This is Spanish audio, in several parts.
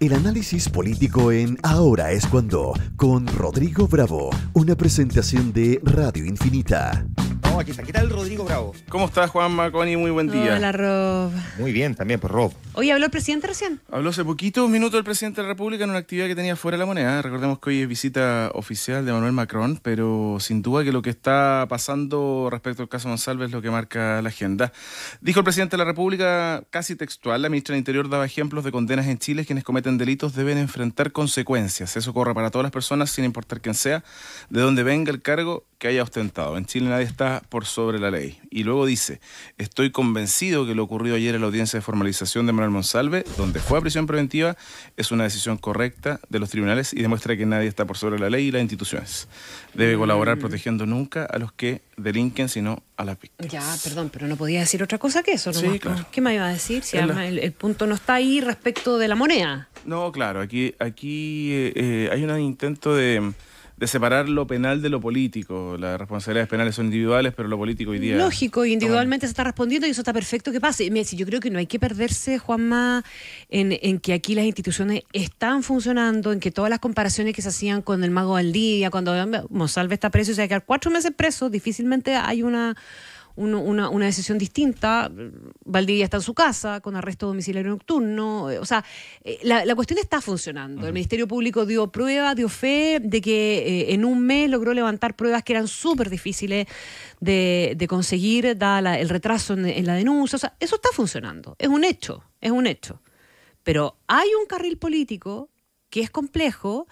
El análisis político en Ahora es cuando, con Rodrigo Bravo, una presentación de Radio Infinita aquí ¿Qué tal, Rodrigo Bravo? ¿Cómo estás, Juan Maconi? Muy buen día. Hola, Rob. Muy bien, también, por pues, Rob. ¿Hoy habló el presidente recién? Habló hace poquito, un minuto, el presidente de la República en una actividad que tenía fuera de la moneda. Recordemos que hoy es visita oficial de Manuel Macron, pero sin duda que lo que está pasando respecto al caso González es lo que marca la agenda. Dijo el presidente de la República, casi textual, la ministra del Interior daba ejemplos de condenas en Chile. Quienes cometen delitos deben enfrentar consecuencias. Eso corre para todas las personas, sin importar quién sea, de dónde venga el cargo que haya ostentado. En Chile nadie está por sobre la ley. Y luego dice, estoy convencido que lo ocurrido ayer en la audiencia de formalización de Manuel Monsalve, donde fue a prisión preventiva, es una decisión correcta de los tribunales y demuestra que nadie está por sobre la ley y las instituciones. Debe colaborar mm. protegiendo nunca a los que delinquen, sino a las víctimas. Ya, perdón, pero no podía decir otra cosa que eso. ¿no? ¿Qué me iba a decir si además el, punto no está ahí respecto de la moneda? No, claro, aquí, aquí eh, eh, hay un intento de de separar lo penal de lo político. Las responsabilidades penales son individuales, pero lo político hoy día. Lógico, individualmente se está respondiendo y eso está perfecto que pase. me yo creo que no hay que perderse, Juanma, en, en que aquí las instituciones están funcionando, en que todas las comparaciones que se hacían con el mago día cuando Monsalve está preso y sea, que a quedar cuatro meses preso, difícilmente hay una una, decisión distinta. Valdivia está en su casa con arresto domiciliario nocturno. Eh, o sea, eh, la, cuestión está funcionando. El Ministerio Público dio prueba, dio fe de que eh, en un mes logró levantar pruebas que eran súper difíciles de, conseguir, dada el retraso en, la denuncia. O sea, eso está funcionando. Es un hecho, es un hecho. Pero hay un carril político que es complejo.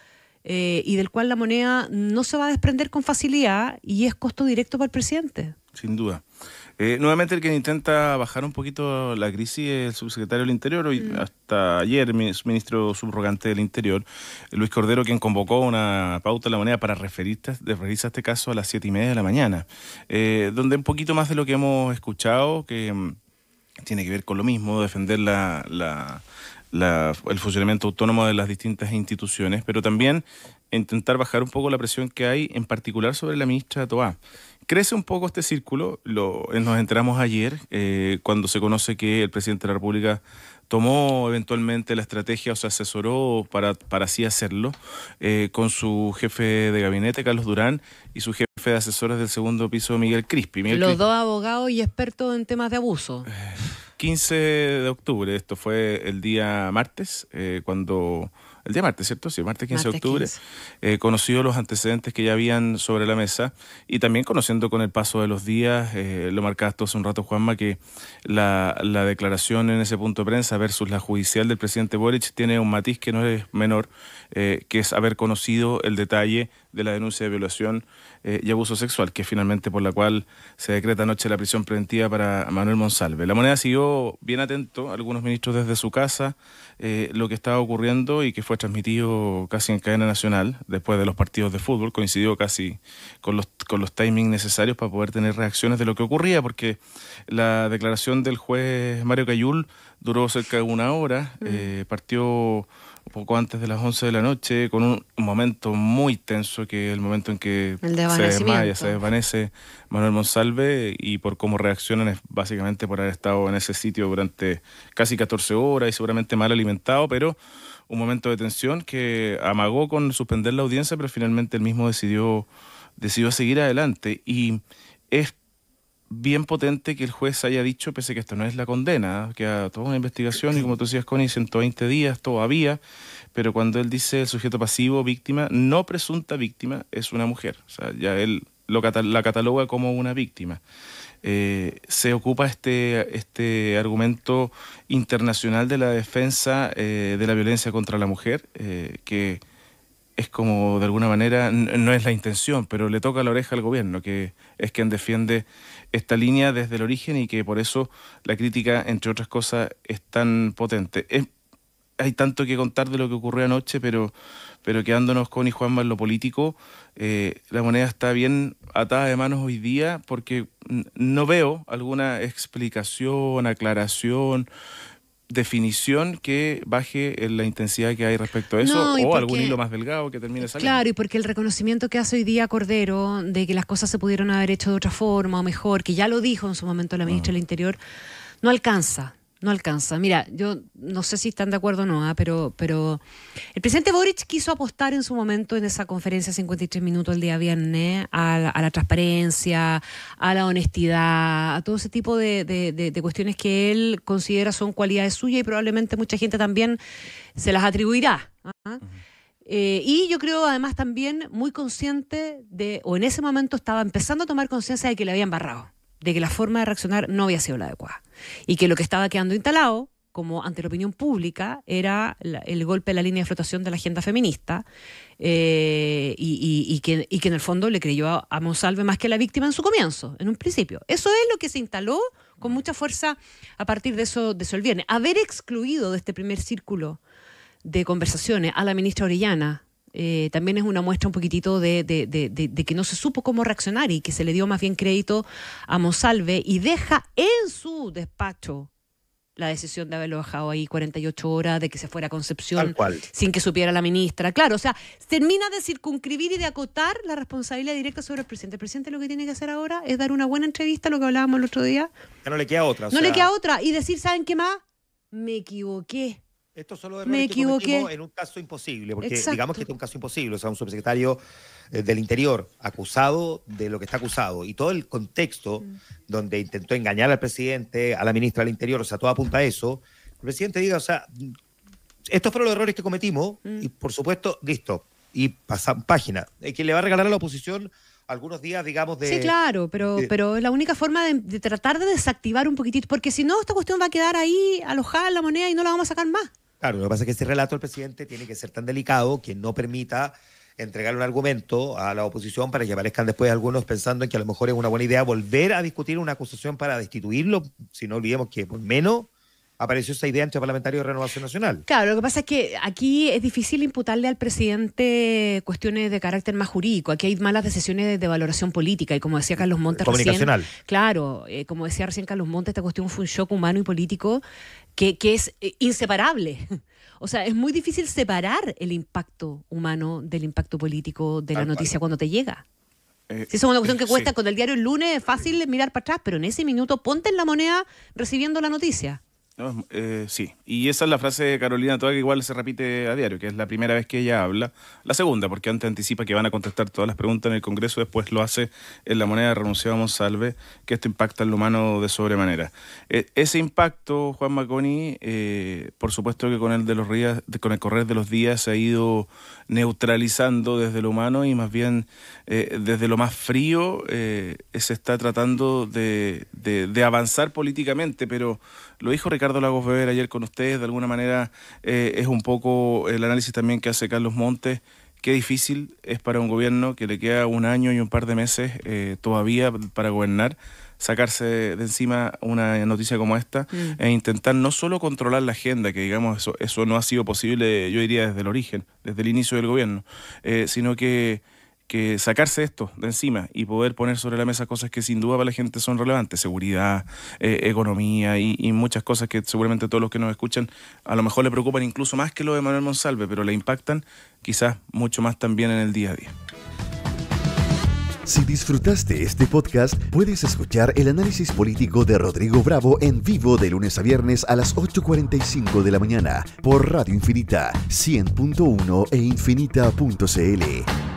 y del cual la moneda no se va a desprender con facilidad y es costo directo para el presidente sin duda. Eh, nuevamente el que intenta bajar un poquito la crisis es el subsecretario del Interior, hoy, mm. hasta ayer ministro subrogante del Interior, Luis Cordero, quien convocó una pauta de la moneda para referirse, a este caso a las siete y media de la mañana, eh, donde un poquito más de lo que hemos escuchado, que mm, tiene que ver con lo mismo, defender el funcionamiento autónomo de las distintas instituciones, pero también intentar bajar un poco la presión que hay, en particular sobre la ministra Toá crece un poco este círculo. Lo, eh, nos enteramos ayer eh, cuando se conoce que el presidente de la República tomó eventualmente la estrategia o se asesoró para, para así hacerlo eh, con su jefe de gabinete, Carlos Durán, y su jefe de asesores del segundo piso, Miguel Crispi. Los dos abogados y expertos en temas de abuso. 15 de octubre, esto fue el día martes, eh, cuando el día martes, ¿cierto? Sí, martes 15 de octubre, eh, conocido los antecedentes que ya habían sobre la mesa y también conociendo con el paso de los días, eh, lo marcaste hace un rato, Juanma, que la, la declaración en ese punto de prensa versus la judicial del presidente Boric tiene un matiz que no es menor, eh, que es haber conocido el detalle de la denuncia de violación y abuso sexual, que finalmente por la cual se decreta anoche la prisión preventiva para Manuel Monsalve. La moneda siguió bien atento, algunos ministros desde su casa, lo que estaba ocurriendo y que fue transmitido casi en cadena nacional, después de los partidos de fútbol, coincidió casi con los, con los timings necesarios para poder tener reacciones de lo que ocurría, porque la declaración del juez Mario Cayul duró cerca de una hora, mm. eh, partió un poco antes de las 11 de la noche, con un momento muy tenso, que es el momento en que se se desvanece Manuel Monsalve, y por cómo reaccionan es básicamente por haber estado en ese sitio durante casi 14 horas y seguramente mal alimentado, pero un momento de tensión que amagó con suspender la audiencia, pero finalmente él mismo decidió, decidió seguir adelante. Y es bien potente que el juez haya dicho, pese a que esto no es la condena, que a toda una investigación y como tú decías, Connie, 120 días todavía, pero cuando él dice el sujeto pasivo, víctima, no presunta víctima, es una mujer. O sea, ya él lo, la cataloga como una víctima. Eh, se ocupa este, este argumento internacional de la defensa eh, de la violencia contra la mujer, eh, que es como de alguna manera, no es la intención, pero le toca la oreja al gobierno, que es quien defiende esta línea desde el origen y que por eso la crítica, entre otras cosas, es tan potente hay tanto que contar de lo que ocurrió anoche, pero, pero quedándonos con y Juanma en lo político, eh, la moneda está bien atada de manos hoy día porque no veo alguna explicación, aclaración, definición que baje en la intensidad que hay respecto a eso o algún hilo más delgado que termine saliendo. Claro, y porque el reconocimiento que hace hoy día Cordero de que las cosas se pudieron haber hecho de otra forma o mejor, que ya lo dijo en su momento la ah. ministra del Interior, no alcanza no alcanza. Mira, yo no sé si están de acuerdo o no, ah, pero, pero el presidente Boric quiso apostar en su momento en esa conferencia 53 minutos el día viernes a la, a la transparencia, a la honestidad, a todo ese tipo de, cuestiones que él considera son cualidades suyas y probablemente mucha gente también se las atribuirá. Ah. Eh, y yo creo además también muy consciente de, o en ese momento estaba empezando a tomar conciencia de que le habían barrado de que la forma de reaccionar no había sido la adecuada y que lo que estaba quedando instalado como ante la opinión pública era el golpe de la línea de flotación de la agenda feminista eh, y, que, que, en el fondo le creyó a, Monsalve más que a la víctima en su comienzo, en un principio. Eso es lo que se instaló con mucha fuerza a partir de eso, de eso Haber excluido de este primer círculo de conversaciones a la ministra Orellana eh, también es una muestra un poquitito de, que no se supo cómo reaccionar y que se le dio más bien crédito a Monsalve y deja en su despacho la decisión de haberlo bajado ahí 48 horas, de que se fuera a Concepción sin que supiera la ministra. Claro, o sea, termina de circunscribir y de acotar la responsabilidad directa sobre el presidente. El presidente lo que tiene que hacer ahora es dar una buena entrevista, lo que hablábamos el otro día. Ya no le queda otra. No le queda otra. Y decir, ¿saben qué más? Me equivoqué. Esto solo es en un caso imposible, porque digamos que es un caso imposible, o sea, un subsecretario eh, del Interior acusado de lo que está acusado y todo el contexto mm. donde intentó engañar al presidente, a la ministra del Interior, o sea, todo apunta a eso. El presidente diga, o sea, estos fueron los errores que cometimos mm. y por supuesto, listo, y pasan página. que le va a regalar a la oposición algunos días, digamos, de... Sí, claro, pero, pero es la única forma de, de, tratar de desactivar un poquitito, porque si no, esta cuestión va a quedar ahí alojada en la moneda y no la vamos a sacar más. Claro, lo que pasa es que este relato del presidente tiene que ser tan delicado que no permita entregar un argumento a la oposición para que aparezcan después algunos pensando en que a lo mejor es una buena idea volver a discutir una acusación para destituirlo, si no olvidemos que por menos apareció esa idea entre parlamentario de Renovación Nacional. Claro, lo que pasa es que aquí es difícil imputarle al presidente cuestiones de carácter más jurídico. Aquí hay malas decisiones de valoración política y como decía Carlos Montes Comunicacional. claro, eh, como decía recién Carlos Montes, esta cuestión fue un shock humano y político que, es eh, inseparable. O sea, es muy difícil separar el impacto humano del impacto político de la noticia cuando te llega. Eh, es una cuestión que cuesta con el diario el lunes, es fácil mirar para atrás, pero en ese minuto ponte en la moneda recibiendo la noticia. Eh, sí, y esa es la frase de Carolina Toda que igual se repite a diario, que es la primera vez que ella habla. La segunda, porque antes anticipa que van a contestar todas las preguntas en el Congreso, después lo hace en la moneda Renunciado a Monsalve, que esto impacta al humano de sobremanera. Eh, ese impacto, Juan Maconi, eh, por supuesto que con el, de los días, con el correr de los días se ha ido neutralizando desde lo humano y más bien eh, desde lo más frío se está tratando de avanzar políticamente, pero lo dijo Ricardo Lagos Beber ayer con ustedes, de alguna manera eh, es un poco el análisis también que hace Carlos Montes. Qué difícil es para un gobierno que le queda un año y un par de meses eh, todavía para gobernar sacarse de encima una noticia como esta mm. e intentar no solo controlar la agenda, que digamos eso, eso no ha sido posible, yo diría, desde el origen, desde el inicio del gobierno, eh, sino que que sacarse esto de encima y poder poner sobre la mesa cosas que sin duda para la gente son relevantes, seguridad, eh, economía y, y, muchas cosas que seguramente todos los que nos escuchan a lo mejor le preocupan incluso más que lo de Manuel Monsalve, pero le impactan quizás mucho más también en el día a día. Si disfrutaste este podcast, puedes escuchar el análisis político de Rodrigo Bravo en vivo de lunes a viernes a las 8.45 de la mañana por Radio Infinita, 100.1 e infinita.cl.